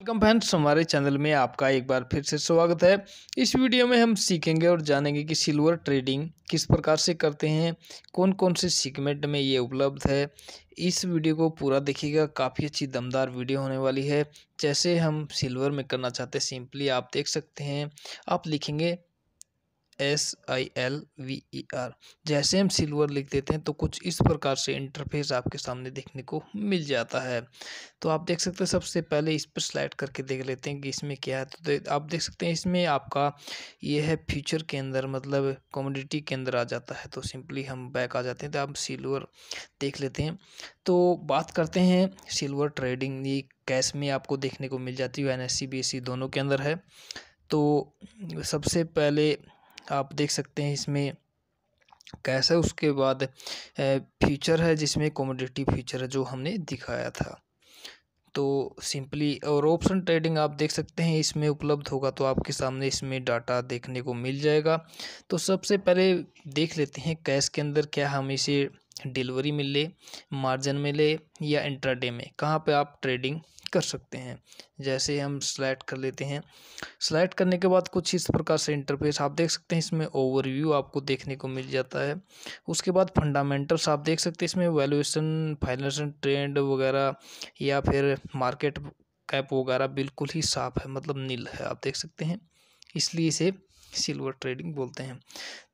welcome friends हमारे channel में आपका एक बार फिर से स्वागत है इस वीडियो में हम सीखेंगे और जानेंगे कि सिल्वर ट्रेडिंग किस प्रकार से करते हैं कौन कौन से सीगमेंट में ये उपलब्ध है इस वीडियो को पूरा देखिएगा काफ़ी अच्छी दमदार वीडियो होने वाली है जैसे हम सिल्वर में करना चाहते हैं सिंपली आप देख सकते हैं आप लिखेंगे S I L V E R जैसे हम सिल्वर लिख देते हैं तो कुछ इस प्रकार से इंटरफेस आपके सामने देखने को मिल जाता है तो आप देख सकते हैं सबसे पहले इस पर स्लाइड करके देख लेते हैं कि इसमें क्या है तो, आप देख सकते हैं इसमें आपका ये है फ्यूचर के अंदर मतलब कॉमोडिटी के अंदर आ जाता है तो सिंपली हम बैक आ जाते हैं तो आप सिल्वर देख लेते हैं तो बात करते हैं सिल्वर ट्रेडिंग ये कैश में आपको देखने को मिल जाती है एन एस e e दोनों के अंदर है तो सबसे पहले आप देख सकते हैं इसमें कैसा उसके बाद फीचर है जिसमें कॉमोडिटी फीचर है जो हमने दिखाया था तो सिंपली और ऑप्शन ट्रेडिंग आप देख सकते हैं इसमें उपलब्ध होगा तो आपके सामने इसमें डाटा देखने को मिल जाएगा तो सबसे पहले देख लेते हैं कैश के अंदर क्या हम इसे डिलीवरी में ले मार्जिन में ले या इंट्राडे में कहाँ पे आप ट्रेडिंग कर सकते हैं जैसे हम स्लाइड कर लेते हैं स्लाइड करने के बाद कुछ इस प्रकार से इंटरफेस आप देख सकते हैं इसमें ओवरव्यू आपको देखने को मिल जाता है उसके बाद फंडामेंटल्स आप देख सकते हैं इसमें वैल्यूएशन फाइनेंशियल ट्रेंड वगैरह या फिर मार्केट कैप वगैरह बिल्कुल ही साफ है मतलब नील है आप देख सकते हैं इसलिए इसे सिल्वर ट्रेडिंग बोलते हैं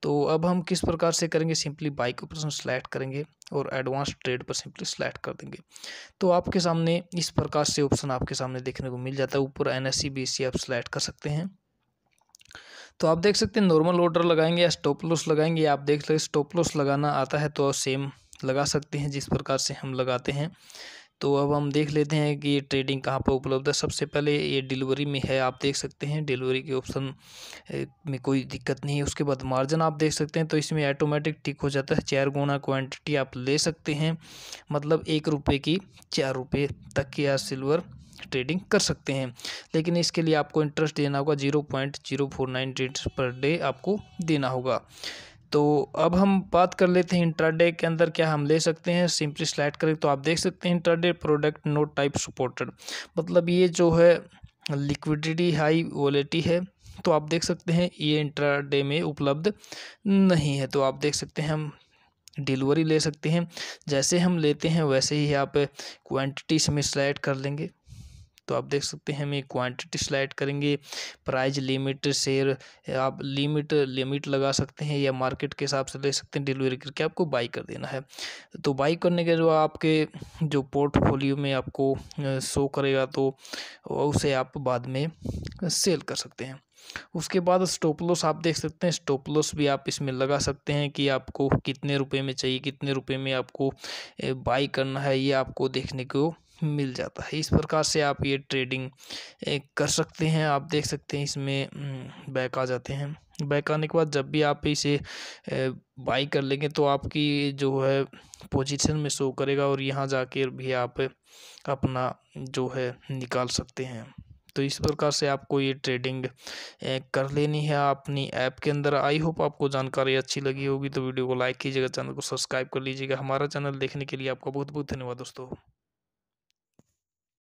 तो अब हम किस प्रकार से करेंगे सिंपली बाई के ऊपर सेलेक्ट करेंगे और एडवांस ट्रेड पर सिंपली सेलेक्ट कर देंगे तो आपके सामने इस प्रकार से ऑप्शन आपके सामने देखने को मिल जाता है ऊपर एन एस e, e आप सेलेक्ट कर सकते हैं तो आप देख सकते हैं नॉर्मल ऑर्डर लगाएंगे या स्टॉप लॉस लगाएंगे आप देख सकते स्टॉप लॉस लगाना आता है तो सेम लगा सकते हैं जिस प्रकार से हम लगाते हैं तो अब हम देख लेते हैं कि ये ट्रेडिंग कहाँ पर उपलब्ध है सबसे पहले ये डिलीवरी में है आप देख सकते हैं डिलीवरी के ऑप्शन में कोई दिक्कत नहीं है उसके बाद मार्जिन आप देख सकते हैं तो इसमें ऑटोमेटिक टिक हो जाता है चार गुना क्वांटिटी आप ले सकते हैं मतलब एक रुपये की चार रुपये तक की आप सिल्वर ट्रेडिंग कर सकते हैं लेकिन इसके लिए आपको इंटरेस्ट देना होगा zero point zero four nine rate per day आपको देना होगा तो अब हम बात कर लेते हैं इंट्राडे के अंदर क्या हम ले सकते हैं सिंपली स्लाइड करें तो आप देख सकते हैं intraday product no type supported मतलब ये जो है लिक्विडिटी हाई वॉलेटी है तो आप देख सकते हैं ये इंट्राडे में उपलब्ध नहीं है तो आप देख सकते हैं हम डिलीवरी ले सकते हैं जैसे हम लेते हैं वैसे ही आप क्वान्टिटी इसमें स्लाइड कर लेंगे तो आप देख सकते हैं हमें क्वांटिटी सिलेक्ट करेंगे प्राइज लिमिट शेयर आप लिमिट लिमिट लगा सकते हैं या मार्केट के हिसाब से ले सकते हैं डिलीवरी करके आपको बाई कर देना है तो बाई करने के जो आपके जो पोर्टफोलियो में आपको शो करेगा तो उसे आप बाद में सेल कर सकते हैं उसके बाद स्टॉप लॉस आप देख सकते हैं स्टॉप लॉस भी आप इसमें लगा सकते हैं कि आपको कितने रुपए में चाहिए कितने रुपए में आपको बाई करना है ये आपको देखने को मिल जाता है इस प्रकार से आप ये ट्रेडिंग कर सकते हैं आप देख सकते हैं इसमें बैक आ जाते हैं बैक आने के बाद जब भी आप इसे बाई कर लेंगे तो आपकी जो है पोजीशन में शो करेगा और यहाँ जाकर भी आप अपना जो है निकाल सकते हैं तो इस प्रकार से आपको ये ट्रेडिंग कर लेनी है अपनी ऐप के अंदर आई होप आपको जानकारी अच्छी लगी होगी तो वीडियो को लाइक कीजिएगा चैनल को सब्सक्राइब कर लीजिएगा हमारा चैनल देखने के लिए आपका बहुत बहुत धन्यवाद दोस्तों